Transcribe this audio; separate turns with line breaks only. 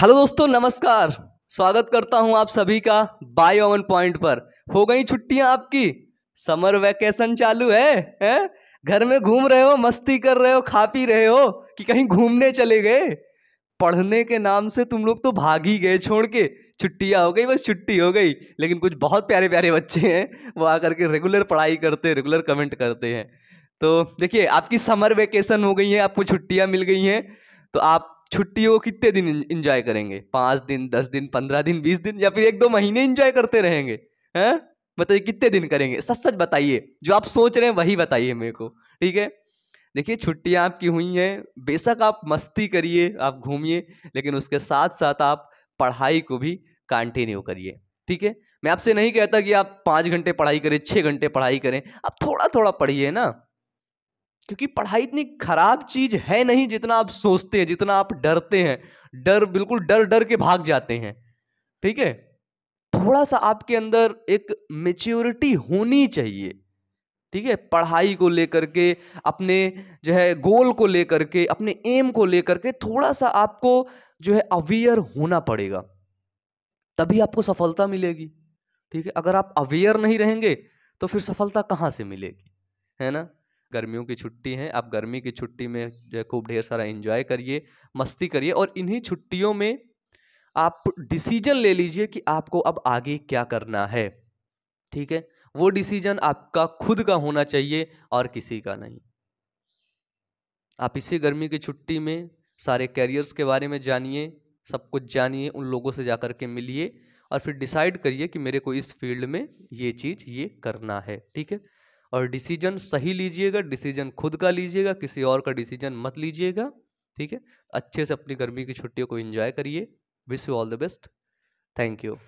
hello दोस्तों नमस्कार स्वागत करता हूं आप सभी का बाय ओवन पॉइंट पर हो गई छुट्टियां आपकी समर वैकेशन चालू है हैं घर में घूम रहे हो मस्ती कर रहे हो खा पी रहे हो कि कहीं घूमने चले गए पढ़ने के नाम से तुम लोग तो भाग ही गए छोड़ के छुट्टियाँ हो गई बस छुट्टी हो गई लेकिन कुछ बहुत प्यारे प्यारे बच्चे हैं वो आकर के रेगुलर पढ़ाई करते रेगुलर कमेंट करते हैं तो देखिए आपकी समर वैकेशन हो गई है आपको छुट्टियाँ मिल गई हैं तो आप छुट्टियों को कितने दिन इंजॉय करेंगे पाँच दिन दस दिन पंद्रह दिन बीस दिन या फिर एक दो महीने इंजॉय करते रहेंगे हैं बताइए कितने दिन करेंगे सच सच बताइए जो आप सोच रहे हैं वही बताइए मेरे को ठीक है देखिए छुट्टियाँ आपकी हुई हैं बेशक आप मस्ती करिए आप घूमिए लेकिन उसके साथ साथ आप पढ़ाई को भी कंटिन्यू करिए ठीक है मैं आपसे नहीं कहता कि आप पाँच घंटे पढ़ाई करें छः घंटे पढ़ाई करें आप थोड़ा थोड़ा पढ़िए ना क्योंकि पढ़ाई इतनी खराब चीज है नहीं जितना आप सोचते हैं जितना आप डरते हैं डर बिल्कुल डर डर के भाग जाते हैं ठीक है थोड़ा सा आपके अंदर एक मेच्योरिटी होनी चाहिए ठीक है पढ़ाई को लेकर के अपने जो है गोल को लेकर के अपने एम को लेकर के थोड़ा सा आपको जो है अवेयर होना पड़ेगा तभी आपको सफलता मिलेगी ठीक है अगर आप अवेयर नहीं रहेंगे तो फिर सफलता कहाँ से मिलेगी है ना गर्मियों की छुट्टी है आप गर्मी की छुट्टी में जो है खूब ढेर सारा इंजॉय करिए मस्ती करिए और इन्हीं छुट्टियों में आप डिसीजन ले लीजिए कि आपको अब आगे क्या करना है ठीक है वो डिसीजन आपका खुद का होना चाहिए और किसी का नहीं आप इसी गर्मी की छुट्टी में सारे कैरियर्स के बारे में जानिए सब कुछ जानिए उन लोगों से जा के मिलिए और फिर डिसाइड करिए कि मेरे को इस फील्ड में ये चीज़ ये करना है ठीक है और डिसीजन सही लीजिएगा डिसीजन खुद का लीजिएगा किसी और का डिसीजन मत लीजिएगा ठीक है अच्छे से अपनी गर्मी की छुट्टियों को इन्जॉय करिए wish you all the best thank you